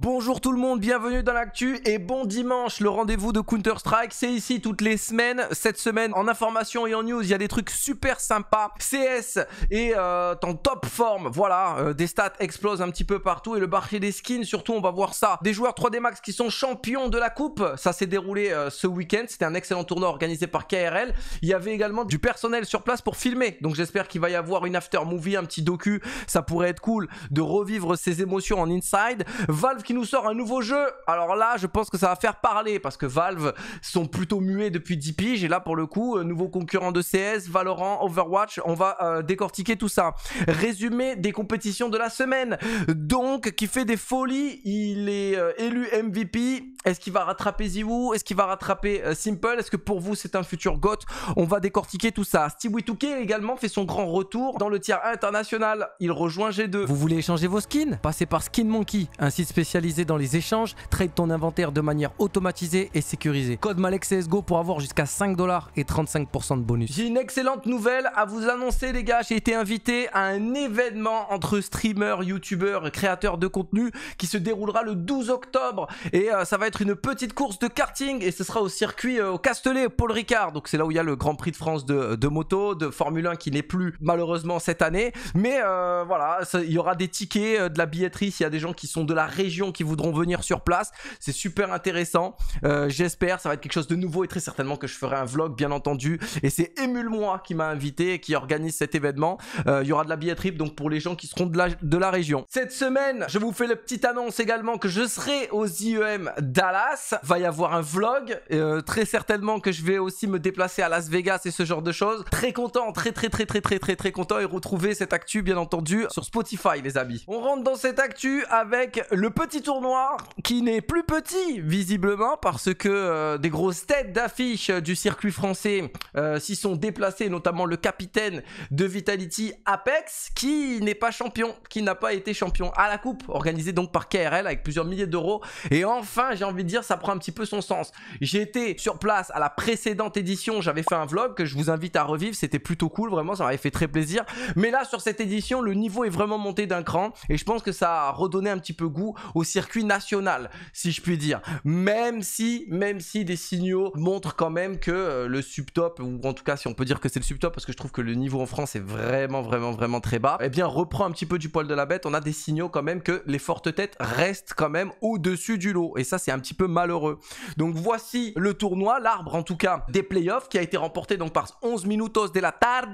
Bonjour tout le monde, bienvenue dans l'actu et bon dimanche, le rendez-vous de Counter-Strike, c'est ici toutes les semaines, cette semaine en information et en news, il y a des trucs super sympas, CS est en euh, top forme, voilà, euh, des stats explosent un petit peu partout et le marché des skins surtout, on va voir ça, des joueurs 3D Max qui sont champions de la coupe, ça s'est déroulé euh, ce week-end, c'était un excellent tournoi organisé par KRL, il y avait également du personnel sur place pour filmer, donc j'espère qu'il va y avoir une after movie, un petit docu, ça pourrait être cool de revivre ces émotions en inside, Valve qui nous sort un nouveau jeu, alors là, je pense que ça va faire parler parce que Valve sont plutôt muets depuis 10 piges. Et là, pour le coup, euh, nouveau concurrent de CS, Valorant, Overwatch, on va euh, décortiquer tout ça. Résumé des compétitions de la semaine. Donc, qui fait des folies, il est euh, élu MVP. Est-ce qu'il va rattraper Ziwoo Est-ce qu'il va rattraper Simple Est-ce que pour vous, c'est un futur GOT On va décortiquer tout ça. Steve Witouke également fait son grand retour dans le tiers international. Il rejoint G2. Vous voulez échanger vos skins Passez par Skin Monkey, un site spécial dans les échanges, trade ton inventaire de manière automatisée et sécurisée. Code Malek pour avoir jusqu'à 5 dollars et 35% de bonus. J'ai une excellente nouvelle à vous annoncer les gars, j'ai été invité à un événement entre streamers, youtubeurs, créateurs de contenu qui se déroulera le 12 octobre et euh, ça va être une petite course de karting et ce sera au circuit euh, au Castellet, Paul Ricard. Donc c'est là où il y a le Grand Prix de France de, moto, de Formule 1 qui n'est plus malheureusement cette année. Mais euh, voilà, il y aura des tickets, de la billetterie s'il y a des gens qui sont de la région qui voudront venir sur place. C'est super intéressant. Euh, j'espère, ça va être quelque chose de nouveau et très certainement que je ferai un vlog, bien entendu. Et c'est Émule-moi qui m'a invité et qui organise cet événement. Euh, il y aura de la billetterie donc pour les gens qui seront de la, de la région. Cette semaine, je vous fais la petite annonce également que je serai aux IEM Dallas. Va y avoir un vlog. Euh, très certainement que je vais aussi me déplacer à Las Vegas et ce genre de choses. Très content, très très très très très très très content et retrouver cette actu bien entendu sur Spotify les amis. On rentre dans cette actu avec le petit tournoi qui n'est plus petit, visiblement, parce que euh, des grosses têtes d'affiche du circuit français euh, s'y sont déplacées, notamment le capitaine de Vitality Apex, qui n'est pas champion, qui n'a pas été champion à la coupe, organisée donc par KRL avec plusieurs milliers d'euros. Et enfin, j'ai envie de dire, ça prend un petit peu son sens. J'étais sur place à la précédente édition, j'avais fait un vlog que je vous invite à revivre, c'était plutôt cool, vraiment, ça m'avait fait très plaisir. Mais là, sur cette édition, le niveau est vraiment monté d'un cran, et je pense que ça a redonné un petit peu goût au circuit national, si je puis dire. Même si, même si des signaux montrent quand même que euh, le subtop, ou en tout cas si on peut dire que c'est le subtop, parce que je trouve que le niveau en France est vraiment, vraiment, vraiment très bas, et eh bien reprend un petit peu du poil de la bête. On a des signaux quand même que les fortes têtes restent quand même au-dessus du lot. Et ça, c'est un petit peu malheureux. Donc voici le tournoi, l'arbre en tout cas des playoffs, qui a été remporté donc par 11 Minutos de la Tardes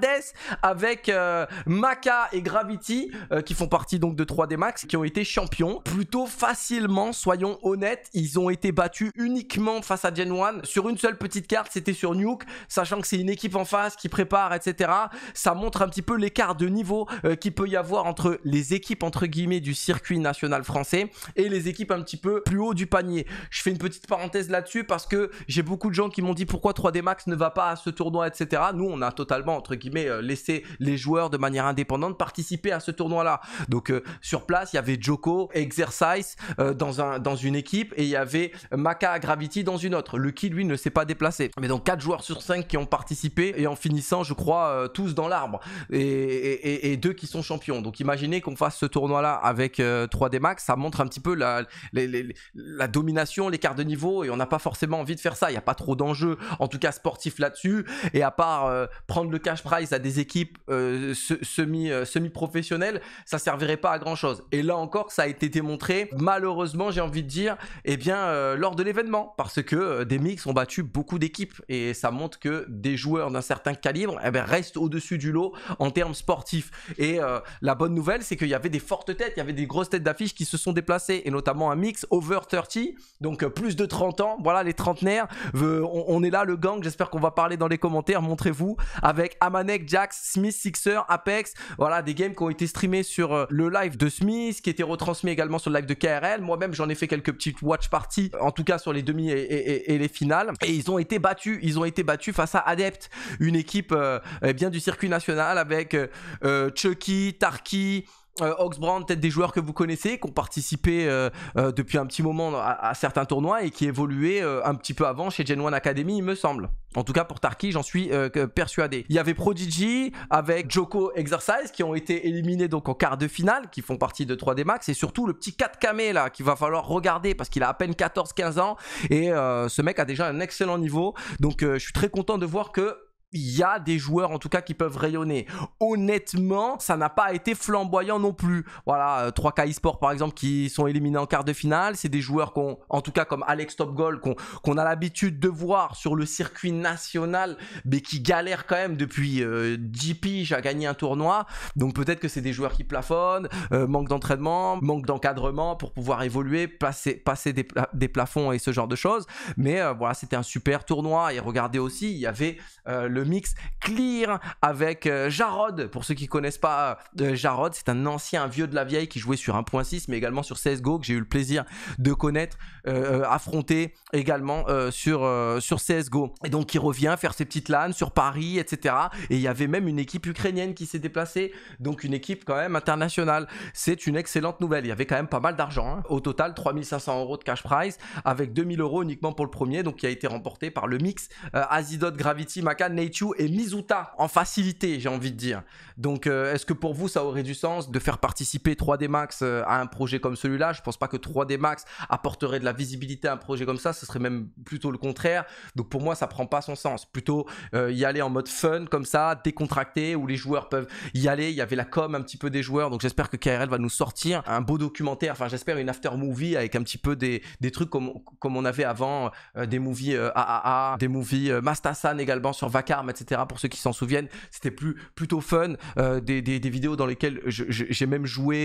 avec euh, maca et Gravity, euh, qui font partie donc de 3D Max, qui ont été champions. Plutôt facilement, soyons honnêtes. Ils ont été battus uniquement face à Gen 1 sur une seule petite carte, c'était sur Nuke, sachant que c'est une équipe en face qui prépare, etc. Ça montre un petit peu l'écart de niveau euh, qu'il peut y avoir entre les équipes, entre guillemets, du circuit national français et les équipes un petit peu plus haut du panier. Je fais une petite parenthèse là-dessus parce que j'ai beaucoup de gens qui m'ont dit pourquoi 3D Max ne va pas à ce tournoi, etc. Nous, on a totalement, entre guillemets, euh, laissé les joueurs de manière indépendante participer à ce tournoi-là. Donc, euh, sur place, il y avait Joko, Exercise, euh, dans, un, dans une équipe et il y avait Maka Gravity dans une autre. le Lucky, lui, ne s'est pas déplacé. Mais donc 4 joueurs sur 5 qui ont participé et en finissant, je crois, euh, tous dans l'arbre et, 2 deux qui sont champions. Donc imaginez qu'on fasse ce tournoi-là avec 3D euh, Max, ça montre un petit peu la, la domination, l'écart de niveau et on n'a pas forcément envie de faire ça. Il n'y a pas trop d'enjeux, en tout cas sportif là-dessus. Et à part prendre le cash prize à des équipes semi, semi-professionnelles, ça servirait pas à grand-chose. Et là encore, ça a été démontré malheureusement, j'ai envie de dire, eh bien, euh, lors de l'événement, parce que euh, des Mix ont battu beaucoup d'équipes et ça montre que des joueurs d'un certain calibre eh ben, restent au-dessus du lot en termes sportifs. Et euh, la bonne nouvelle, c'est qu'il y avait des fortes têtes, il y avait des grosses têtes d'affiches qui se sont déplacées, et notamment un Mix over 30, donc plus de 30 ans, voilà les trentenaires, on, est là le gang, j'espère qu'on va parler dans les commentaires, montrez-vous, avec Amanek, Jax, Smith, Sixer, Apex, voilà des games qui ont été streamés sur le live de Smith, qui était retransmis également sur le live de KRL. Moi-même, j'en ai fait quelques petites watch parties, en tout cas sur les demi et, les finales. Et ils ont été battus. Ils ont été battus face à Adept, une équipe euh, eh bien du circuit national avec euh, euh, Chucky, Tarki. Oxbrand, euh, peut-être des joueurs que vous connaissez, qui ont participé euh, euh, depuis un petit moment à, certains tournois et qui évoluaient un petit peu avant chez Gen 1 Academy, il me semble. En tout cas, pour Tarki, j'en suis persuadé. Il y avait Prodigy avec Joko Exercise qui ont été éliminés donc en quart de finale, qui font partie de 3D Max, et surtout le petit 4 Kame là, qu'il va falloir regarder parce qu'il a à peine 14-15 ans et ce mec a déjà un excellent niveau. Donc, je suis très content de voir que il y a des joueurs en tout cas qui peuvent rayonner. Honnêtement, ça n'a pas été flamboyant non plus. Voilà, 3K euh, eSport par exemple qui sont éliminés en quart de finale, c'est des joueurs qu'on, en tout cas comme Alex Topgol, qu'on a l'habitude de voir sur le circuit national, mais qui galèrent quand même depuis 10 euh, piges à gagner un tournoi. Donc peut-être que c'est des joueurs qui plafonnent, euh, manque d'entraînement, manque d'encadrement pour pouvoir évoluer, passer, passer des, plafonds et ce genre de choses. Mais voilà, c'était un super tournoi et regardez aussi, il y avait le mix Clear avec euh, Jarod. Pour ceux qui connaissent pas euh, Jarod, c'est un ancien vieux de la vieille qui jouait sur 1.6 mais également sur CSGO que j'ai eu le plaisir de connaître, euh, affronter également sur, sur CSGO. Et donc qui revient faire ses petites LAN sur Paris, etc. Et il y avait même une équipe ukrainienne qui s'est déplacée, donc une équipe quand même internationale. C'est une excellente nouvelle. Il y avait quand même pas mal d'argent. Hein. Au total, 3500 euros de cash prize avec 2000 euros uniquement pour le premier, donc qui a été remporté par le mix Azidot Gravity Maca et Mizuta en facilité, j'ai envie de dire. Donc, euh, est-ce que pour vous, ça aurait du sens de faire participer 3D Max euh, à un projet comme celui-là Je pense pas que 3D Max apporterait de la visibilité à un projet comme ça. Ce serait même plutôt le contraire. Donc, pour moi, ça prend pas son sens. Plutôt euh, y aller en mode fun, comme ça, décontracté, où les joueurs peuvent y aller. Il y avait la com un petit peu des joueurs. Donc, j'espère que KRL va nous sortir un beau documentaire. Enfin, j'espère une after movie avec un petit peu des, des trucs comme, comme on avait avant, des movies AAA, des movies Mastasan également sur Vakar etc. Pour ceux qui s'en souviennent, c'était plus plutôt fun. Euh, des, vidéos dans lesquelles j'ai même joué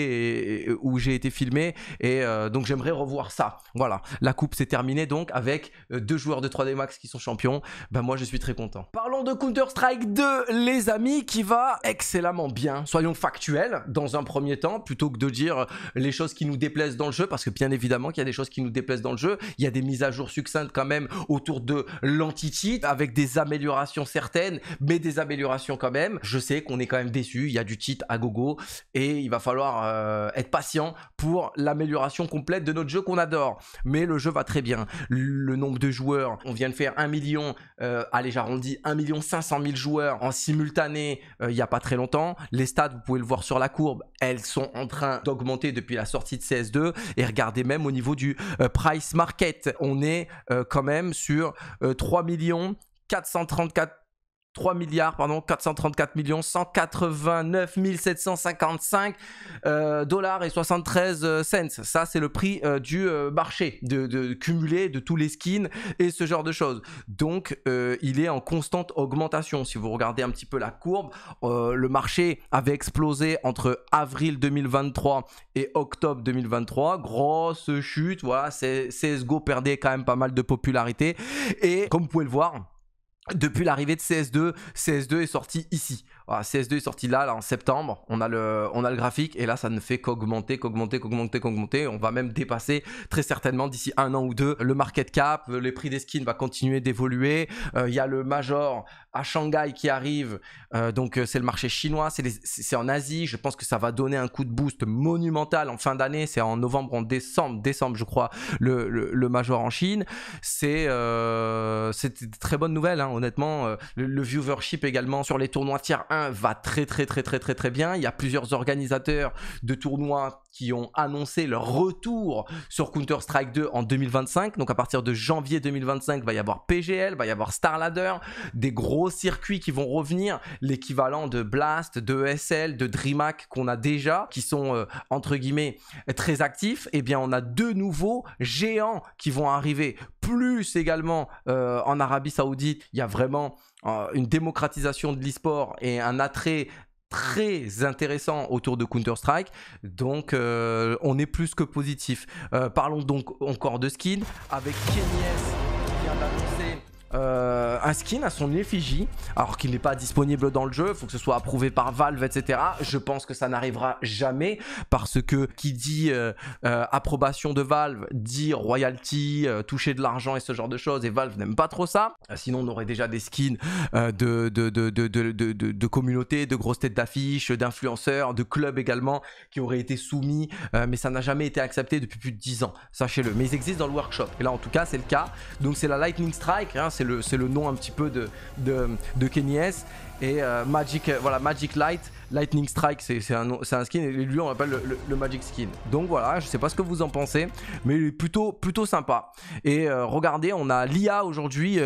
et, où j'ai été filmé. Et euh, donc j'aimerais revoir ça. Voilà, la coupe s'est terminée donc avec euh, deux joueurs de 3D Max qui sont champions. Ben moi je suis très content. Parlons de Counter-Strike 2, les amis, qui va excellemment bien. Soyons factuels dans un premier temps, plutôt que de dire les choses qui nous déplaisent dans le jeu, parce que bien évidemment qu'il y a des choses qui nous déplaisent dans le jeu. Il y a des mises à jour succinctes quand même autour de l'anti-cheat avec des améliorations certaines mais des améliorations quand même. Je sais qu'on est quand même déçu, il y a du titre à gogo et il va falloir euh, être patient pour l'amélioration complète de notre jeu qu'on adore. Mais le jeu va très bien. Le nombre de joueurs, on vient de faire 1 million, euh, allez j'arrondis, 1 million 500 000 joueurs en simultané euh, il n'y a pas très longtemps. Les stats, vous pouvez le voir sur la courbe, elles sont en train d'augmenter depuis la sortie de CS2 et regardez même au niveau du price market, on est quand même sur 3 millions 434 3 milliards, pardon, 434 millions, 189 755 euh, dollars et 73 euh, cents. Ça, c'est le prix euh, du marché, de, de, cumulé de tous les skins et ce genre de choses. Donc, il est en constante augmentation. Si vous regardez un petit peu la courbe, le marché avait explosé entre avril 2023 et octobre 2023. Grosse chute, voilà, CSGO perdait quand même pas mal de popularité. Et comme vous pouvez le voir, depuis l'arrivée de CS2, CS2 est sorti ici. Ah, CS2 est sorti là, en septembre, on a le, on a le graphique et là ça ne fait qu'augmenter, qu'augmenter, qu'augmenter, qu'augmenter. On va même dépasser très certainement d'ici un an ou deux le market cap, les prix des skins va continuer d'évoluer. Il euh, y a le Major à Shanghai qui arrive, euh, donc euh, c'est le marché chinois, c'est en Asie. Je pense que ça va donner un coup de boost monumental en fin d'année. C'est en novembre, en décembre, décembre je crois, le, Major en Chine. C'est très bonne nouvelle, hein, honnêtement. Le, viewership également sur les tournois tiers va très très très très très très bien. Il y a plusieurs organisateurs de tournois qui ont annoncé leur retour sur Counter-Strike 2 en 2025. Donc à partir de janvier 2025, il va y avoir PGL, va y avoir Starladder, des gros circuits qui vont revenir, l'équivalent de Blast, de ESL de DreamHack qu'on a déjà, qui sont euh, entre guillemets très actifs. Et eh bien on a deux nouveaux géants qui vont arriver, plus également euh, en Arabie Saoudite. Il y a vraiment euh, une démocratisation de l'e-sport et un attrait très intéressant autour de Counter-Strike. Donc, euh, on est plus que positif. Euh, parlons donc encore de skins avec Kenyes qui vient d'annoncer un euh, skin à son effigie, alors qu'il n'est pas disponible dans le jeu, faut que ce soit approuvé par Valve, etc. Je pense que ça n'arrivera jamais parce que qui dit euh, euh, approbation de Valve dit royalty, toucher de l'argent et ce genre de choses, et Valve n'aime pas trop ça. Sinon, on aurait déjà des skins de, de, de, communautés, de grosses têtes d'affiches, d'influenceurs, de clubs également qui auraient été soumis, mais ça n'a jamais été accepté depuis plus de 10 ans, sachez-le. Mais ils existent dans le workshop, et là en tout cas, c'est le cas. Donc, c'est la Lightning Strike, hein, c'est le nom un petit peu de, de, et euh, Magic, euh, voilà, Magic Light, Lightning Strike, c'est un, un, skin, et lui on l'appelle le, Magic Skin. Donc voilà, je sais pas ce que vous en pensez, mais il est plutôt, plutôt sympa. Et euh, regardez, on a l'IA aujourd'hui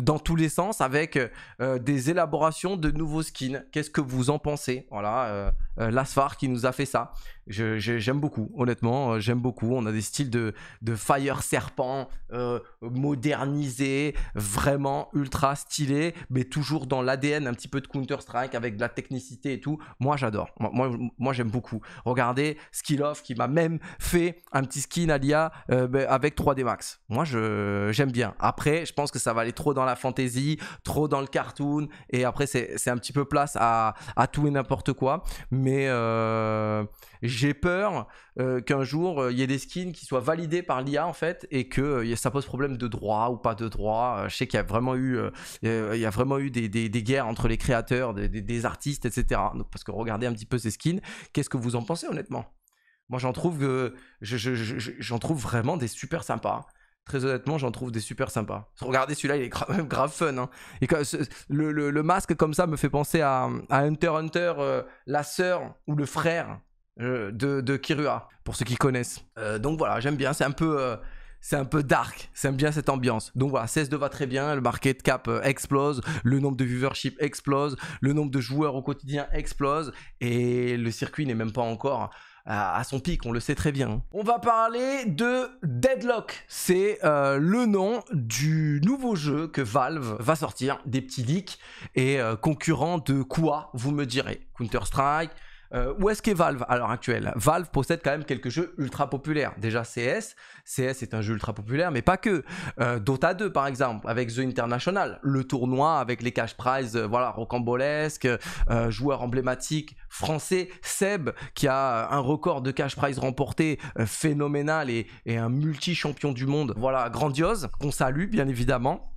dans tous les sens avec des élaborations de nouveaux skins. Qu'est-ce que vous en pensez Voilà, Lasfar qui nous a fait ça. J'aime beaucoup, honnêtement, j'aime beaucoup. On a des styles de, de Fire Serpent modernisés, vraiment ultra stylés, mais toujours dans l'ADN un petit peu de Counter-Strike avec de la technicité et tout. Moi, j'adore. Moi, moi, j'aime beaucoup. Regardez Skill Off qui m'a même fait un petit skin Alia euh, ben, avec 3D Max. Moi, je j'aime bien. Après, je pense que ça va aller trop dans la fantasy, trop dans le cartoon. Et après, c'est un petit peu place à, tout et n'importe quoi. Mais euh, j'ai peur euh, qu'un jour euh, il y ait des skins qui soient validés par l'IA en fait et que euh, ça pose problème de droit ou pas de droit. je sais qu'il y a vraiment eu, il y a vraiment eu des, guerres entre les créateurs, des, artistes, etc. parce que regardez un petit peu ces skins, qu'est-ce que vous en pensez honnêtement Moi j'en trouve, que trouve vraiment des super sympas. Très honnêtement, j'en trouve des super sympas. Regardez celui-là, il est grave fun. Hein. Et le, masque comme ça me fait penser à, à Hunter Hunter, la sœur ou le frère euh, de, Kirua, pour ceux qui connaissent. Euh, donc voilà, j'aime bien, c'est un peu euh, c'est un peu dark, j'aime bien cette ambiance. Donc voilà, CS2 va très bien, le market cap explose, le nombre de viewership explose, le nombre de joueurs au quotidien explose, et le circuit n'est même pas encore à son pic, on le sait très bien. Hein. On va parler de Deadlock. C'est le nom du nouveau jeu que Valve va sortir, des petits leaks, et concurrent de quoi, vous me direz Counter-Strike, euh, où est-ce que Valve à l'heure actuelle Valve possède quand même quelques jeux ultra populaires. Déjà CS, CS est un jeu ultra populaire, mais pas que. Euh, Dota 2 par exemple, avec The International, le tournoi avec les cash prizes, euh, voilà, rocambolesque, joueur emblématique français, Seb, qui a un record de cash prize remporté phénoménal et, et un multi-champion du monde, voilà, grandiose, qu'on salue bien évidemment.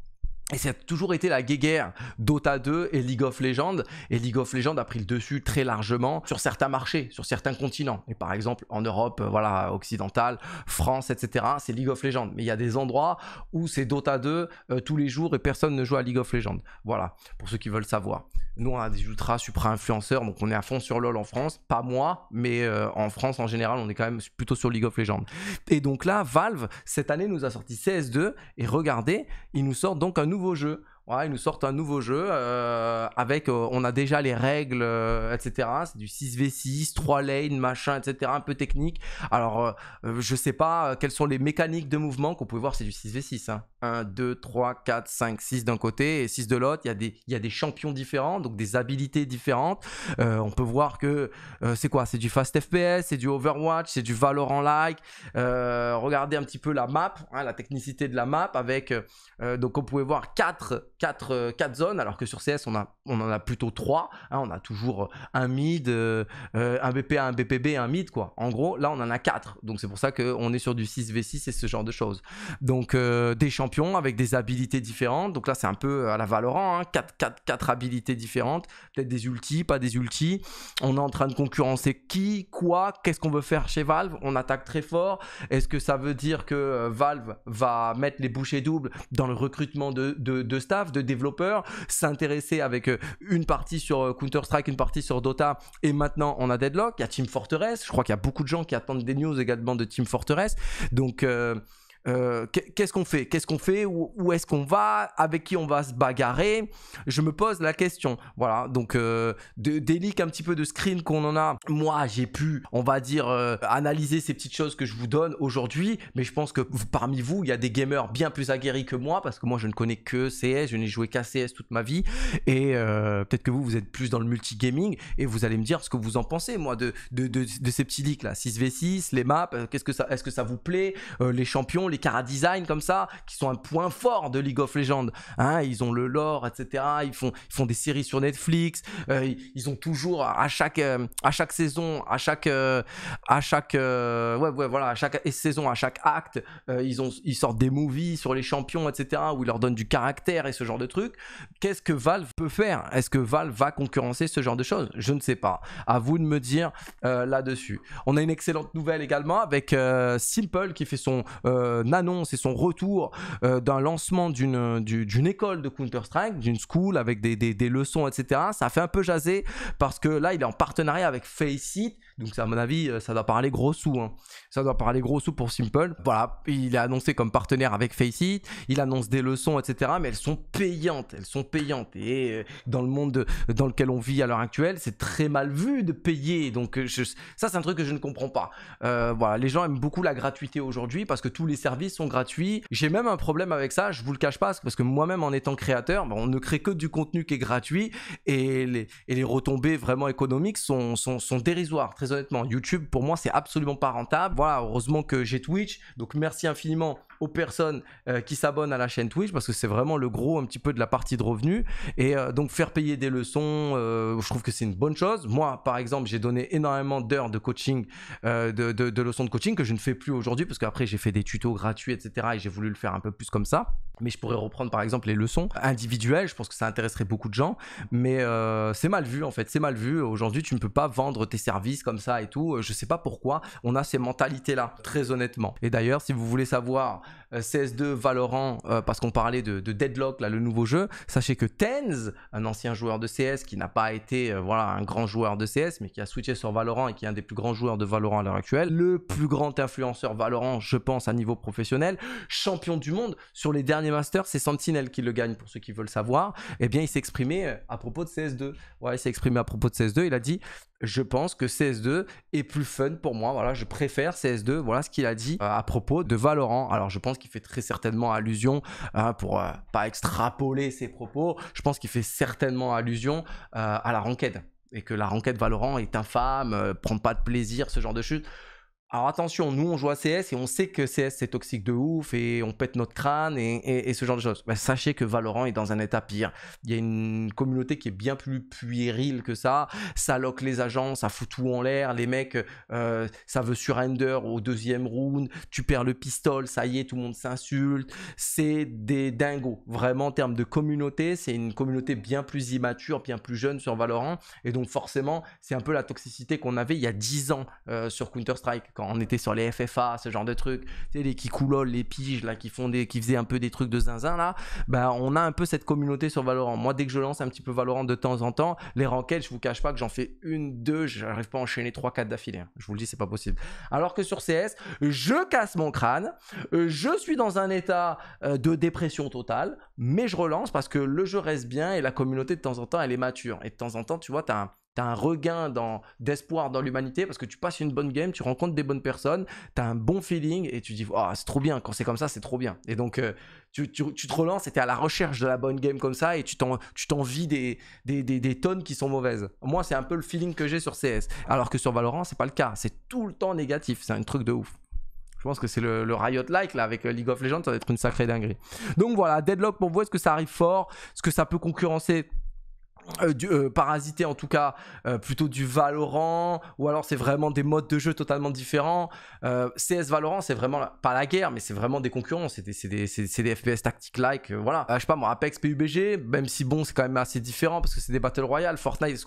Et ça a toujours été la guéguerre Dota 2 et League of Legends. Et League of Legends a pris le dessus très largement sur certains marchés, sur certains continents. Et par exemple, en Europe, euh, voilà, occidentale, France, etc., c'est League of Legends. Mais il y a des endroits où c'est Dota 2 euh, tous les jours et personne ne joue à League of Legends. Voilà, pour ceux qui veulent savoir nous on a des ultra supra influenceurs, donc on est à fond sur LoL en France, pas moi, mais euh, en France en général, on est quand même plutôt sur League of Legends. Et donc là, Valve, cette année, nous a sorti CS2, et regardez, il nous sort donc un nouveau jeu. Ouais, ils nous sortent un nouveau jeu euh, avec, euh, on a déjà les règles, euh, etc. C'est du 6v6, 3 lanes, machin, etc. Un peu technique. Alors, je sais pas quelles sont les mécaniques de mouvement qu'on pouvait voir, c'est du 6v6. 1, 2, 3, 4, 5, 6 d'un côté et 6 de l'autre. Il, y a des, il champions différents, donc des habilités différentes. on peut voir que c'est quoi C'est du fast FPS, c'est du Overwatch, c'est du Valorant-like. regardez un petit peu la map, hein, la technicité de la map avec, donc on pouvait voir 4 4, euh, zones, alors que sur CS, on a on en a plutôt trois. Hein, on a toujours euh, un mid, euh, euh, un BPA, un BPB, un mid, quoi. En gros, là, on en a quatre. Donc, c'est pour ça qu'on est sur du 6v6 et ce genre de choses. Donc, des champions avec des habilités différentes. Donc, là, c'est un peu à la Valorant, hein. Quatre 4, habilités différentes. Peut-être des ultis, pas des ultis. On est en train de concurrencer qui, quoi, qu'est-ce qu'on veut faire chez Valve. On attaque très fort. Est-ce que ça veut dire que Valve va mettre les bouchées doubles dans le recrutement de, de staff, de développeurs, s'intéresser avec une partie sur euh, Counter-Strike, une partie sur Dota, et maintenant on a Deadlock, il y a Team Fortress, je crois qu'il y a beaucoup de gens qui attendent des news également de Team Fortress, donc... Euh, euh, qu'est-ce qu'on fait Qu'est-ce qu'on fait Où, est-ce qu'on va Avec qui on va se bagarrer Je me pose la question. Voilà, donc euh, des leaks un petit peu de screen qu'on en a. Moi, j'ai pu, on va dire, euh, analyser ces petites choses que je vous donne aujourd'hui, mais je pense que parmi vous, il y a des gamers bien plus aguerris que moi, parce que moi, je ne connais que CS, je n'ai joué qu'à CS toute ma vie, et peut-être que vous, vous êtes plus dans le multigaming, et vous allez me dire ce que vous en pensez, moi, de, ces petits leaks là, 6v6, les maps, qu'est-ce que ça, est-ce que ça vous plaît, les champions, les chara-design comme ça, qui sont un point fort de League of Legends. Hein. ils ont le lore, etc. Ils font, ils font des séries sur Netflix. Euh, ils ont toujours à chaque, euh, à chaque saison, à chaque, euh, à chaque, ouais, voilà, à chaque saison, à chaque acte, ils ont, ils sortent des movies sur les champions, etc. Où ils leur donnent du caractère et ce genre de trucs. Qu'est-ce que Valve peut faire Est-ce que Valve va concurrencer ce genre de choses Je ne sais pas. À vous de me dire là-dessus. On a une excellente nouvelle également avec Simple qui fait son euh, annonce et son retour euh, d'un lancement d'une euh, d'une école de Counter-Strike, d'une school avec des, leçons, etc., ça fait un peu jaser parce que là, il est en partenariat avec Faceit donc, à mon avis, euh, ça doit parler gros sous. Hein. Ça doit parler gros sous pour Simple. Voilà, il est annoncé comme partenaire avec Faceit, il annonce des leçons, etc. Mais elles sont payantes, elles sont payantes. Et euh, dans le monde euh, dans lequel on vit à l'heure actuelle, c'est très mal vu de payer. Donc, ça, c'est un truc que je ne comprends pas. voilà, les gens aiment beaucoup la gratuité aujourd'hui parce que tous les services sont gratuits. J'ai même un problème avec ça, je vous le cache pas, parce que moi-même, en étant créateur, ben, on ne crée que du contenu qui est gratuit et les, retombées vraiment économiques sont, dérisoires, très honnêtement. YouTube, pour moi, c'est absolument pas rentable. Voilà, heureusement que j'ai Twitch. Donc merci infiniment aux personnes euh, qui s'abonnent à la chaîne Twitch parce que c'est vraiment le gros un petit peu de la partie de revenus et euh, donc faire payer des leçons euh, je trouve que c'est une bonne chose moi par exemple j'ai donné énormément d'heures de coaching de, de, de, leçons de coaching que je ne fais plus aujourd'hui parce qu'après j'ai fait des tutos gratuits etc et j'ai voulu le faire un peu plus comme ça mais je pourrais reprendre par exemple les leçons individuelles je pense que ça intéresserait beaucoup de gens mais c'est mal vu en fait c'est mal vu aujourd'hui tu ne peux pas vendre tes services comme ça et tout je sais pas pourquoi on a ces mentalités là très honnêtement et d'ailleurs si vous voulez savoir euh, CS2, Valorant, euh, parce qu'on parlait de, Deadlock, là, le nouveau jeu, sachez que Tenz, un ancien joueur de CS qui n'a pas été euh, voilà, un grand joueur de CS, mais qui a switché sur Valorant et qui est un des plus grands joueurs de Valorant à l'heure actuelle, le plus grand influenceur Valorant, je pense, à niveau professionnel, champion du monde sur les derniers Masters, c'est Sentinel qui le gagne, pour ceux qui veulent savoir, et eh bien, il s'est exprimé à propos de CS2. Ouais, il s'est exprimé à propos de CS2, il a dit je pense que CS2 est plus fun pour moi. Voilà, je préfère CS2. Voilà ce qu'il a dit à propos de Valorant. Alors, je pense qu'il fait très certainement allusion, hein, pour euh, pas extrapoler ses propos, je pense qu'il fait certainement allusion euh, à la renquête et que la renquête Valorant est infâme, euh, prend pas de plaisir, ce genre de chute. Alors attention, nous on joue à CS et on sait que CS c'est toxique de ouf et on pète notre crâne et, ce genre de choses. Bah, sachez que Valorant est dans un état pire. Il y a une communauté qui est bien plus puérile que ça. Ça loque les agents, ça fout tout en l'air. Les mecs, euh, ça veut surrender au deuxième round. Tu perds le pistol, ça y est, tout le monde s'insulte. C'est des dingos. Vraiment en termes de communauté, c'est une communauté bien plus immature, bien plus jeune sur Valorant. Et donc forcément, c'est un peu la toxicité qu'on avait il y a 10 ans euh, sur Counter-Strike quand on était sur les FFA, ce genre de trucs, tu sais, les Kikoulol, les piges, là, qui, font des, qui faisaient un peu des trucs de zinzin, là, bah, on a un peu cette communauté sur Valorant. Moi, dès que je lance un petit peu Valorant de temps en temps, les renquêtes je vous cache pas que j'en fais une, deux, j'arrive pas à enchaîner trois, quatre d'affilée. Hein. Je vous le dis, c'est pas possible. Alors que sur CS, je casse mon crâne, je suis dans un état euh, de dépression totale, mais je relance parce que le jeu reste bien et la communauté de temps en temps, elle est mature. Et de temps en temps, tu vois, t'as un tu as un regain d'espoir dans l'humanité parce que tu passes une bonne game, tu rencontres des bonnes personnes, tu as un bon feeling et tu dis ah, c'est trop bien, quand c'est comme ça, c'est trop bien. Et donc, euh, tu, tu, te relances et tu es à la recherche de la bonne game comme ça et tu t'en, tu des, des, tonnes qui sont mauvaises. Moi, c'est un peu le feeling que j'ai sur CS. Alors que sur Valorant, c'est pas le cas. C'est tout le temps négatif. C'est un truc de ouf. Je pense que c'est le, Riot Like là avec euh, League of Legends, ça va être une sacrée dinguerie. Donc voilà, Deadlock pour vous, est-ce que ça arrive fort Est-ce que ça peut concurrencer euh, euh, parasité parasiter en tout cas euh, plutôt du Valorant ou alors c'est vraiment des modes de jeu totalement différents CS Valorant c'est vraiment pas la guerre mais c'est vraiment des concurrents c'est des, FPS tactique like voilà je sais pas moi Apex PUBG même si bon c'est quand même assez différent parce que c'est des Battle Royale Fortnite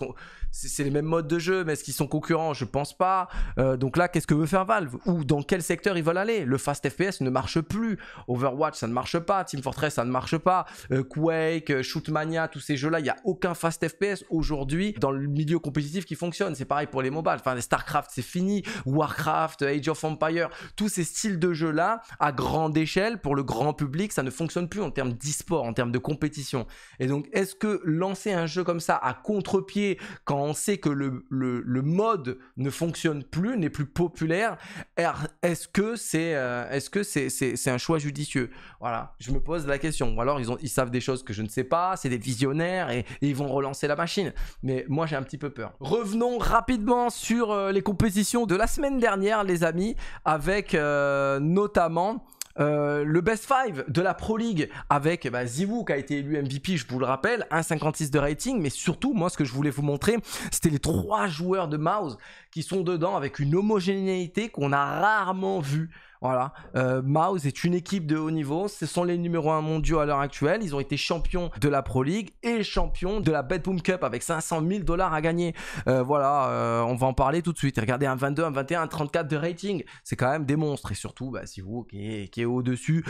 c'est les mêmes modes de jeu mais est-ce qu'ils sont concurrents je pense pas donc là qu'est-ce que veut faire Valve ou dans quel secteur ils veulent aller le fast FPS ne marche plus Overwatch ça ne marche pas Team Fortress ça ne marche pas Quake Shootmania tous ces jeux là il n'y a aucun fast FPS aujourd'hui dans le milieu compétitif qui fonctionne. C'est pareil pour les mobiles. Enfin, StarCraft, c'est fini. Warcraft, Age of Empire, tous ces styles de jeux-là, à grande échelle, pour le grand public, ça ne fonctionne plus en termes d'e-sport, en termes de compétition. Et donc, est-ce que lancer un jeu comme ça à contre-pied, quand on sait que le, le, mode ne fonctionne plus, n'est plus populaire, er, est-ce que c'est euh, est-ce que c'est un choix judicieux Voilà, je me pose la question. Ou alors, ils, ont, ils savent des choses que je ne sais pas, c'est des visionnaires et, et ils vont relancer la machine. Mais moi, j'ai un petit peu peur. Revenons rapidement sur euh, les compétitions de la semaine dernière, les amis, avec euh, notamment... Euh, le best 5 de la Pro League avec bah, qui a été élu MVP, je vous le rappelle, 1,56 de rating, mais surtout, moi, ce que je voulais vous montrer, c'était les trois joueurs de Mouse qui sont dedans avec une homogénéité qu'on a rarement vue voilà. Euh, Mouse est une équipe de haut niveau. Ce sont les numéros 1 mondiaux à l'heure actuelle. Ils ont été champions de la Pro League et champions de la Boom Cup avec 500 000 dollars à gagner. Euh, voilà, euh, on va en parler tout de suite. Regardez un 22, un 21, un 34 de rating. C'est quand même des monstres. Et surtout, bah, si vous qui est, au-dessus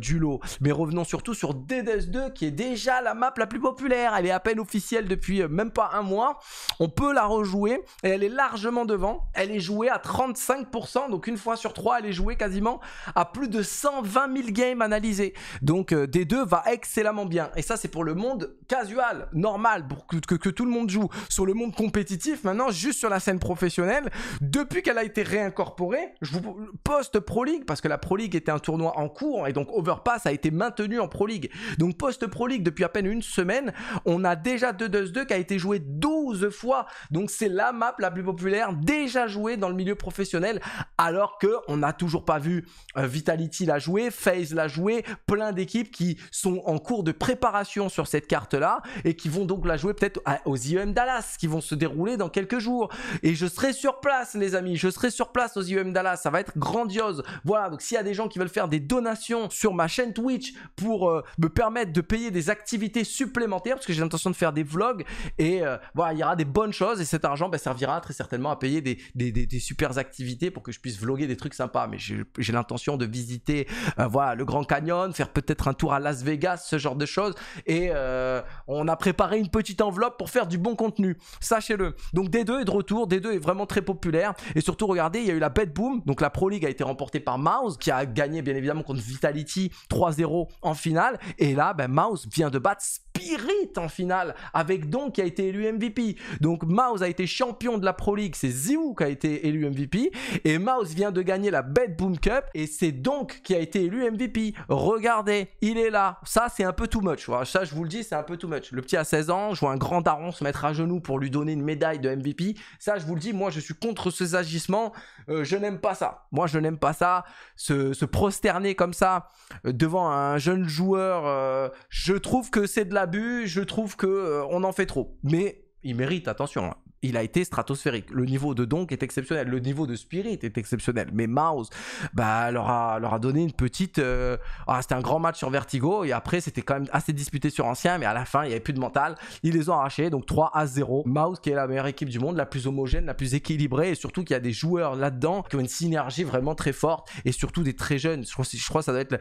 du lot. Mais revenons surtout sur DDS2 qui est déjà la map la plus populaire. Elle est à peine officielle depuis même pas un mois. On peut la rejouer et elle est largement devant. Elle est jouée à 35%. Donc une fois sur trois, elle est jouée quasiment quasiment à plus de 120 000 games analysés. Donc euh, des D2 va excellemment bien. Et ça, c'est pour le monde casual, normal, pour que, tout le monde joue. Sur le monde compétitif, maintenant, juste sur la scène professionnelle, depuis qu'elle a été réincorporée, je vous post Pro League, parce que la Pro League était un tournoi en cours, et donc Overpass a été maintenu en Pro League. Donc post Pro League, depuis à peine une semaine, on a déjà 2-2-2 qui a été joué 12 fois. Donc c'est la map la plus populaire déjà jouée dans le milieu professionnel, alors qu'on n'a toujours pas vu euh, Vitality l'a jouer, FaZe l'a jouer, plein d'équipes qui sont en cours de préparation sur cette carte-là et qui vont donc la jouer peut-être aux IEM Dallas qui vont se dérouler dans quelques jours. Et je serai sur place, les amis, je serai sur place aux IEM Dallas, ça va être grandiose. Voilà, donc s'il y a des gens qui veulent faire des donations sur ma chaîne Twitch pour euh, me permettre de payer des activités supplémentaires, parce que j'ai l'intention de faire des vlogs, et euh, voilà, il y aura des bonnes choses, et cet argent ben, servira très certainement à payer des, des, super activités pour que je puisse vlogger des trucs sympas. Mais je j'ai l'intention de visiter euh, voilà, le Grand Canyon, faire peut-être un tour à Las Vegas, ce genre de choses. Et euh, on a préparé une petite enveloppe pour faire du bon contenu, sachez-le. Donc D2 est de retour, D2 est vraiment très populaire. Et surtout, regardez, il y a eu la Bad Boom, donc la Pro League a été remportée par Mouse, qui a gagné bien évidemment contre Vitality 3-0 en finale. Et là, ben, Mouse vient de battre Spirit en finale, avec Don qui a été élu MVP. Donc Mouse a été champion de la Pro League, c'est Ziou qui a été élu MVP. Et Mouse vient de gagner la Bad Boom et c'est donc qui a été élu MVP. Regardez, il est là. Ça, c'est un peu too much. Ça, je vous le dis, c'est un peu too much. Le petit à 16 ans, je vois un grand daron se mettre à genoux pour lui donner une médaille de MVP. Ça, je vous le dis, moi, je suis contre ces agissements. Euh, je n'aime pas ça. Moi, je n'aime pas ça. Se, se, prosterner comme ça euh, devant un jeune joueur, euh, je trouve que c'est de l'abus. Je trouve que on en fait trop. Mais il mérite, attention. Hein il a été stratosphérique. Le niveau de Donk est exceptionnel, le niveau de Spirit est exceptionnel. Mais Mouse, bah, leur a, leur a donné une petite. Euh, ah, c'était un grand match sur Vertigo et après c'était quand même assez disputé sur Ancien, mais à la fin il n'y avait plus de mental. Ils les ont arrachés, donc 3 à 0. Mouse qui est la meilleure équipe du monde, la plus homogène, la plus équilibrée et surtout qu'il y a des joueurs là-dedans qui ont une synergie vraiment très forte et surtout des très jeunes. Je, crois, que ça doit être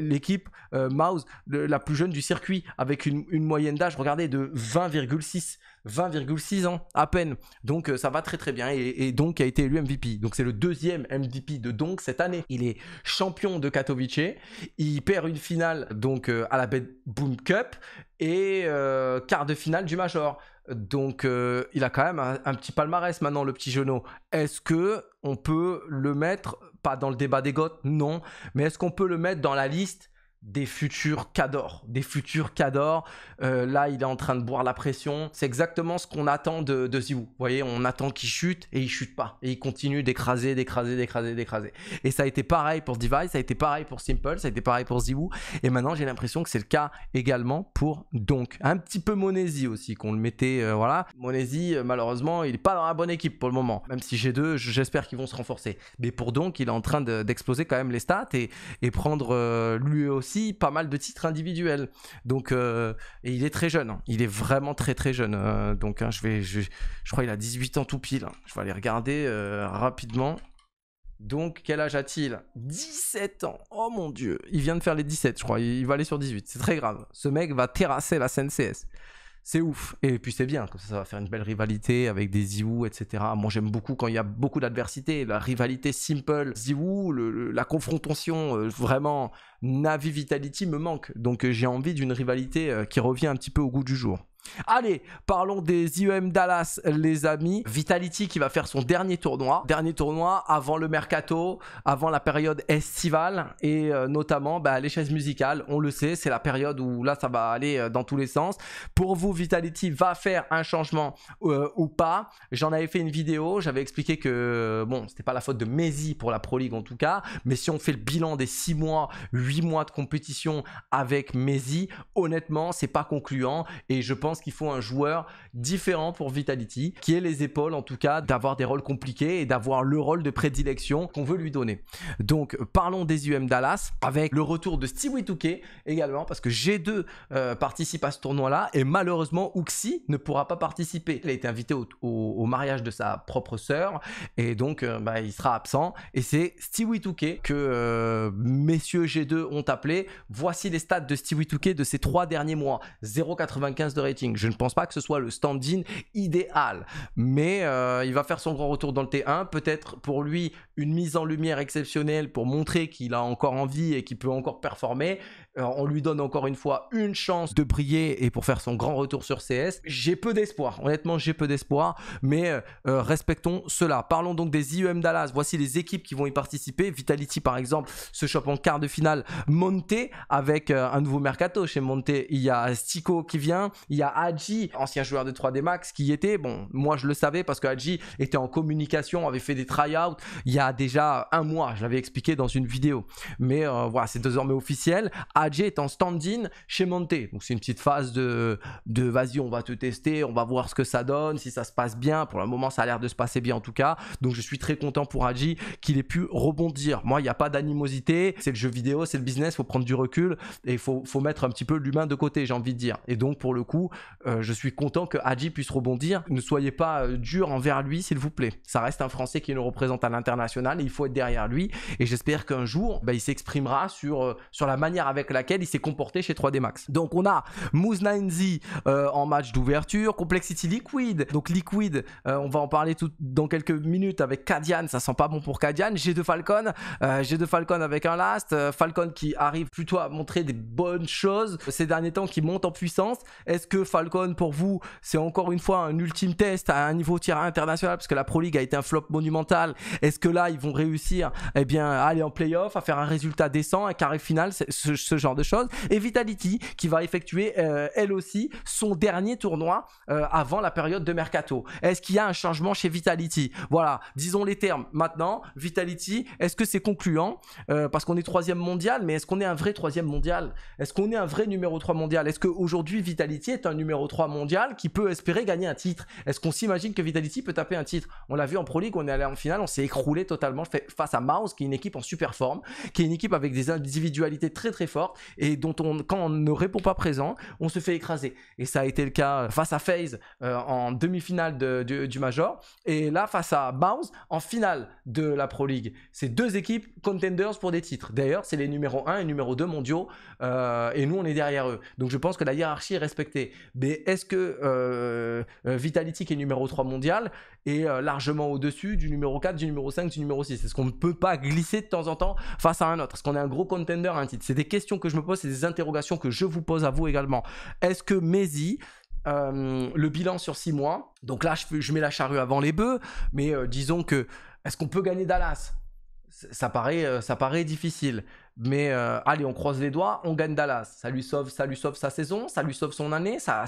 l'équipe euh, Mouse la plus jeune du circuit avec une, une moyenne d'âge, regardez, de 20,6. 20,6 ans à peine. Donc euh, ça va très très bien et, et donc a été élu MVP. Donc c'est le deuxième MVP de donc cette année. Il est champion de Katowice. Il perd une finale donc euh, à la Bed Boom Cup et euh, quart de finale du Major. Donc il a quand même un, petit palmarès maintenant le petit genou Est-ce que on peut le mettre pas dans le débat des goths Non, mais est-ce qu'on peut le mettre dans la liste des futurs cadors, des futurs cadors. Euh, là, il est en train de boire la pression. C'est exactement ce qu'on attend de, de Zibou. Vous voyez, on attend qu'il chute et il chute pas. Et il continue d'écraser, d'écraser, d'écraser, d'écraser. Et ça a été pareil pour Device, ça a été pareil pour Simple, ça a été pareil pour Zibou. Et maintenant, j'ai l'impression que c'est le cas également pour Donc. Un petit peu Monesi aussi, qu'on le mettait, euh, voilà. Monesi, euh, malheureusement, il est pas dans la bonne équipe pour le moment. Même si j'ai deux, j'espère qu'ils vont se renforcer. Mais pour Donc, il est en train d'exploser quand même les stats et, et prendre lui aussi pas mal de titres individuels. Donc, euh, et il est très jeune. Hein. Il est vraiment très très jeune. Euh, donc, hein, je vais, je, je crois il a 18 ans tout pile. Hein. Je vais aller regarder euh, rapidement. Donc, quel âge a-t-il 17 ans. Oh mon dieu. Il vient de faire les 17, je crois. Il, va aller sur 18. C'est très grave. Ce mec va terrasser la scène CS c'est ouf. Et puis c'est bien, comme ça, ça va faire une belle rivalité avec des Ziwu, etc. Moi, j'aime beaucoup quand il y a beaucoup d'adversité, la rivalité simple, Ziwu, la confrontation, euh, vraiment, Navi Vitality me manque. Donc euh, j'ai envie d'une rivalité euh, qui revient un petit peu au goût du jour. Allez, parlons des IEM Dallas, les amis. Vitality qui va faire son dernier tournoi. Dernier tournoi avant le mercato, avant la période estivale et euh, notamment bah, les chaises musicales. On le sait, c'est la période où là ça va aller euh, dans tous les sens. Pour vous, Vitality va faire un changement euh, ou pas. J'en avais fait une vidéo, j'avais expliqué que bon, c'était pas la faute de Messi pour la Pro League en tout cas, mais si on fait le bilan des 6 mois, 8 mois de compétition avec Messi, honnêtement, c'est pas concluant et je pense qu'il faut un joueur différent pour Vitality, qui ait les épaules en tout cas d'avoir des rôles compliqués et d'avoir le rôle de prédilection qu'on veut lui donner. Donc parlons des UM Dallas avec le retour de Stewie Touquet également, parce que G2 euh, participe à ce tournoi-là et malheureusement Uxie ne pourra pas participer. Il a été invité au, mariage de sa propre sœur et donc euh, bah, il sera absent. Et c'est Stewie Touquet que euh, messieurs G2 ont appelé. Voici les stats de Stewie Touquet de ces trois derniers mois. 0,95 de rating je ne pense pas que ce soit le stand-in idéal, mais euh, il va faire son grand retour dans le T1. Peut-être pour lui une mise en lumière exceptionnelle pour montrer qu'il a encore envie et qu'il peut encore performer on lui donne encore une fois une chance de briller et pour faire son grand retour sur CS. J'ai peu d'espoir, honnêtement j'ai peu d'espoir, mais euh, euh, respectons cela. Parlons donc des IEM Dallas, voici les équipes qui vont y participer. Vitality par exemple se chope en quart de finale Monte avec euh, un nouveau mercato chez Monte. Il y a Stico qui vient, il y a Haji, ancien joueur de 3D Max qui y était. Bon, moi je le savais parce que Haji était en communication, avait fait des tryouts il y a déjà un mois, je l'avais expliqué dans une vidéo. Mais voilà, c'est désormais officiel est en stand-in chez Monte. Donc c'est une petite phase de, de vas-y, on va te tester, on va voir ce que ça donne, si ça se passe bien. Pour le moment, ça a l'air de se passer bien en tout cas. Donc je suis très content pour Adji qu'il ait pu rebondir. Moi, il n'y a pas d'animosité. C'est le jeu vidéo, c'est le business, il faut prendre du recul et il faut, faut, mettre un petit peu l'humain de côté, j'ai envie de dire. Et donc pour le coup, euh, je suis content que Adji puisse rebondir. Ne soyez pas euh, dur envers lui, s'il vous plaît. Ça reste un Français qui nous représente à l'international et il faut être derrière lui. Et j'espère qu'un jour, bah, il s'exprimera sur, euh, sur la manière avec laquelle il s'est comporté chez 3D Max. Donc on a Moose 9 euh, en match d'ouverture, Complexity Liquid. Donc Liquid, euh, on va en parler tout, dans quelques minutes avec Kadian, ça sent pas bon pour Kadian. G2 Falcon, G2 Falcon avec un last, euh, Falcon qui arrive plutôt à montrer des bonnes choses ces derniers temps, qui monte en puissance. Est-ce que Falcon pour vous, c'est encore une fois un ultime test à un niveau 1 international parce que la Pro League a été un flop monumental. Est-ce que là ils vont réussir eh bien, à aller en playoff, à faire un résultat décent, un carré final ce, genre de choses. Et Vitality qui va effectuer euh, elle aussi son dernier tournoi euh, avant la période de mercato. Est-ce qu'il y a un changement chez Vitality Voilà, disons les termes maintenant. Vitality, est-ce que c'est concluant euh, Parce qu'on est troisième mondial, mais est-ce qu'on est un vrai troisième mondial Est-ce qu'on est un vrai numéro 3 mondial Est-ce qu'aujourd'hui Vitality est un numéro 3 mondial qui peut espérer gagner un titre Est-ce qu'on s'imagine que Vitality peut taper un titre On l'a vu en Pro League, on est allé en finale, on s'est écroulé totalement face à Mouse, qui est une équipe en super forme, qui est une équipe avec des individualités très très fortes et dont on, quand on ne répond pas présent, on se fait écraser. Et ça a été le cas face à FaZe euh, en demi-finale du, Major et là face à Bounce en finale de la Pro League. C'est deux équipes contenders pour des titres. D'ailleurs, c'est les numéros 1 et numéro 2 mondiaux euh, et nous, on est derrière eux. Donc je pense que la hiérarchie est respectée. Mais est-ce que euh, Vitality qui est numéro 3 mondial est euh, largement au-dessus du numéro 4, du numéro 5, du numéro 6 Est-ce qu'on ne peut pas glisser de temps en temps face à un autre Est-ce qu'on est un gros contender à un hein, titre C'est des questions que je me pose, c'est des interrogations que je vous pose à vous également. Est-ce que Messi, euh, le bilan sur 6 mois, donc là je, mets la charrue avant les bœufs, mais euh, disons que est-ce qu'on peut gagner Dallas ça paraît, ça paraît difficile. Mais euh, allez, on croise les doigts, on gagne Dallas. Ça lui sauve, ça lui sauve sa saison, ça lui sauve son année, ça,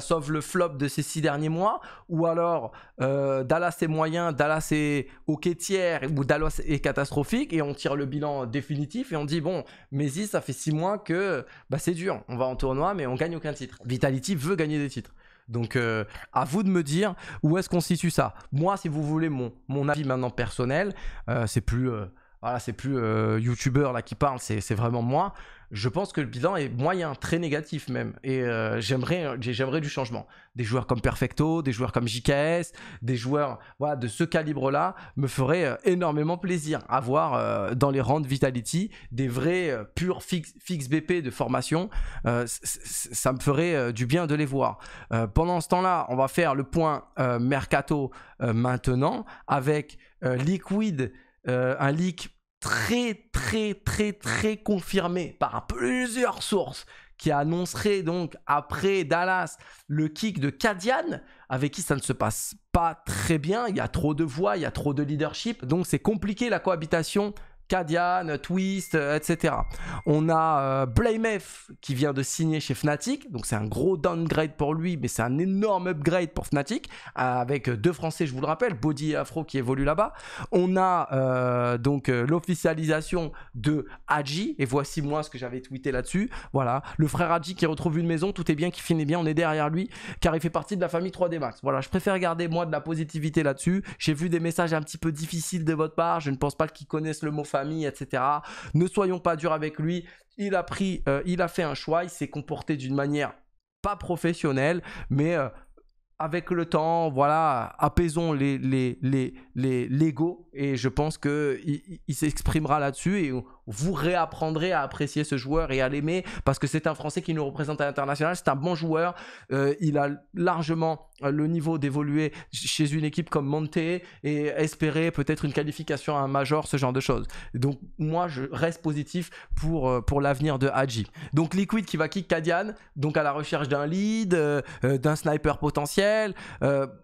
sauve le flop de ces six derniers mois. Ou alors, euh, Dallas est moyen, Dallas est quai tiers, ou Dallas est catastrophique, et on tire le bilan définitif et on dit bon, Messi, ça fait six mois que bah, c'est dur. On va en tournoi, mais on gagne aucun titre. Vitality veut gagner des titres. Donc euh, à vous de me dire où est-ce qu'on situe ça. Moi, si vous voulez mon avis maintenant personnel, c'est plus voilà, c'est plus euh, youtubeur là qui parle, c'est vraiment moi. Je pense que le bilan est moyen, très négatif même. Et euh, j'aimerais euh, j'aimerais du changement. Des joueurs comme Perfecto, des joueurs comme JKS, des joueurs voilà, de ce calibre-là me feraient énormément plaisir. Avoir voir dans les rangs de Vitality des vrais purs fix, fix, BP de formation, ça me ferait du bien de les voir. pendant ce temps-là, on va faire le point mercato maintenant avec Liquid. un leak très très très très confirmé par plusieurs sources qui annonceraient donc après Dallas le kick de Kadian, avec qui ça ne se passe pas très bien. Il y a trop de voix, il y a trop de leadership, donc c'est compliqué la cohabitation Cadian, Twist, euh, etc. On a euh, Blamef qui vient de signer chez Fnatic, donc c'est un gros downgrade pour lui, mais c'est un énorme upgrade pour Fnatic, avec deux Français, je vous le rappelle, Body et Afro qui évoluent là-bas. On a euh, donc l'officialisation de Haji, et voici moi ce que j'avais tweeté là-dessus. Voilà, le frère Haji qui retrouve une maison, tout est bien, qui finit bien, on est derrière lui, car il fait partie de la famille 3D Max. Voilà, je préfère garder moi de la positivité là-dessus. J'ai vu des messages un petit peu difficiles de votre part, je ne pense pas qu'ils connaissent le mot famille, etc. Ne soyons pas durs avec lui. Il a pris, euh, il a fait un choix, il s'est comporté d'une manière pas professionnelle, mais euh, avec le temps, voilà, apaisons les les les les l'ego et je pense que s'exprimera là-dessus et vous réapprendrez à apprécier ce joueur et à l'aimer parce que c'est un Français qui nous représente à l'international. C'est un bon joueur. Euh, il a largement euh, le niveau d'évoluer chez une équipe comme Monte et espérer peut-être une qualification à un major, ce genre de choses. Donc moi, je reste positif pour, euh, pour l'avenir de Hadji. Donc Liquid qui va kick Kadian, donc à la recherche d'un lead, d'un sniper potentiel.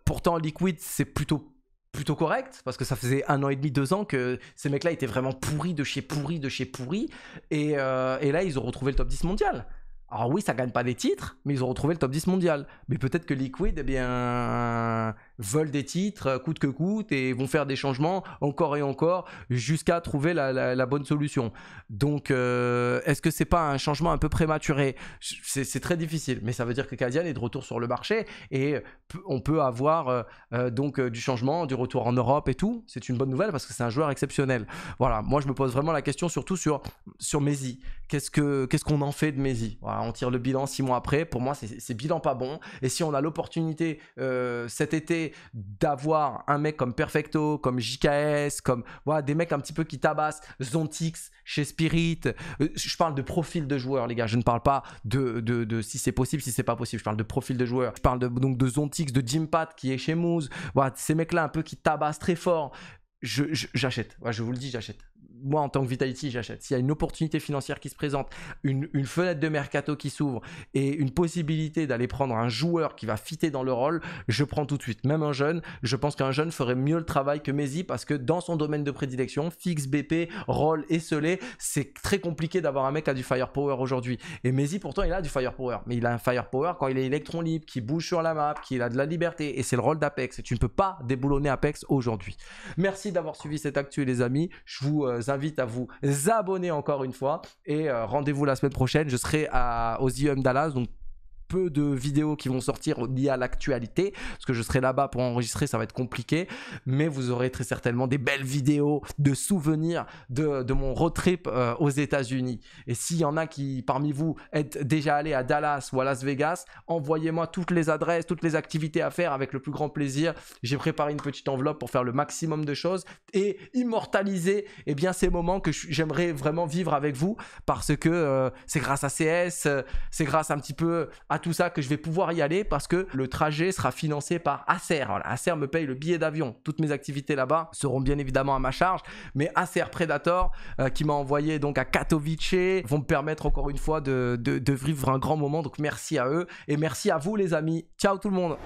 pourtant, Liquid, c'est plutôt plutôt correct parce que ça faisait un an et demi, deux ans que ces mecs-là étaient vraiment pourris de chez pourris de chez pourris et, euh, et, là ils ont retrouvé le top 10 mondial. Alors oui, ça gagne pas des titres, mais ils ont retrouvé le top 10 mondial. Mais peut-être que Liquid, eh bien, veulent des titres euh, coûte que coûte et vont faire des changements encore et encore jusqu'à trouver la, bonne solution. Donc, euh, est-ce que c'est pas un changement un peu prématuré C'est très difficile, mais ça veut dire que Kadian est de retour sur le marché et on peut avoir euh, donc du changement, du retour en Europe et tout. C'est une bonne nouvelle parce que c'est un joueur exceptionnel. Voilà, moi je me pose vraiment la question surtout sur sur Messi. Qu'est-ce que qu'est-ce qu'on en fait de Messi On tire le bilan six mois après. Pour moi, c'est bilan pas bon. Et si on a l'opportunité cet été d'avoir un mec comme Perfecto, comme JKS, comme voilà, des mecs un petit peu qui tabassent, Zontix chez Spirit. Euh, je parle de profil de joueur, les gars. Je ne parle pas de, si c'est possible, si c'est pas possible. Je parle de profil de joueur. Je parle de, donc de Zontix, de Jimpat qui est chez Moose. Voilà, ces mecs-là un peu qui tabassent très fort. J'achète. Je, je vous le dis, j'achète moi en tant que Vitality, j'achète. S'il y a une opportunité financière qui se présente, une, fenêtre de mercato qui s'ouvre et une possibilité d'aller prendre un joueur qui va fitter dans le rôle, je prends tout de suite. Même un jeune, je pense qu'un jeune ferait mieux le travail que Messi parce que dans son domaine de prédilection, fixe, BP, rôle et Selé, c'est très compliqué d'avoir un mec qui a du firepower aujourd'hui. Et Messi, pourtant, il a du firepower. Mais il a un firepower quand il est électron libre, qui bouge sur la map, qu'il a de la liberté. Et c'est le rôle d'Apex. et Tu ne peux pas déboulonner Apex aujourd'hui. Merci d'avoir suivi cette actu, les amis. Je vous euh, invite à vous abonner encore une fois. Et euh, rendez-vous la semaine prochaine. Je serai à, aux IEM Dallas. Donc peu de vidéos qui vont sortir liées à l'actualité, parce que je serai là-bas pour enregistrer, ça va être compliqué, mais vous aurez très certainement des belles vidéos de souvenirs de, de mon road trip euh, aux États-Unis. Et s'il y en a qui parmi vous êtes déjà allé à Dallas ou à Las Vegas, envoyez-moi toutes les adresses, toutes les activités à faire avec le plus grand plaisir. J'ai préparé une petite enveloppe pour faire le maximum de choses et immortaliser eh bien, ces moments que j'aimerais vraiment vivre avec vous parce que euh, c'est grâce à CS, euh, c'est grâce un petit peu à tout ça que je vais pouvoir y aller parce que le trajet sera financé par Acer. Acer me paye le billet d'avion. Toutes mes activités là-bas seront bien évidemment à ma charge, mais Acer Predator euh, qui m'a envoyé donc à Katowice vont me permettre encore une fois de, de vivre un grand moment. Donc merci à eux et merci à vous les amis. Ciao tout le monde.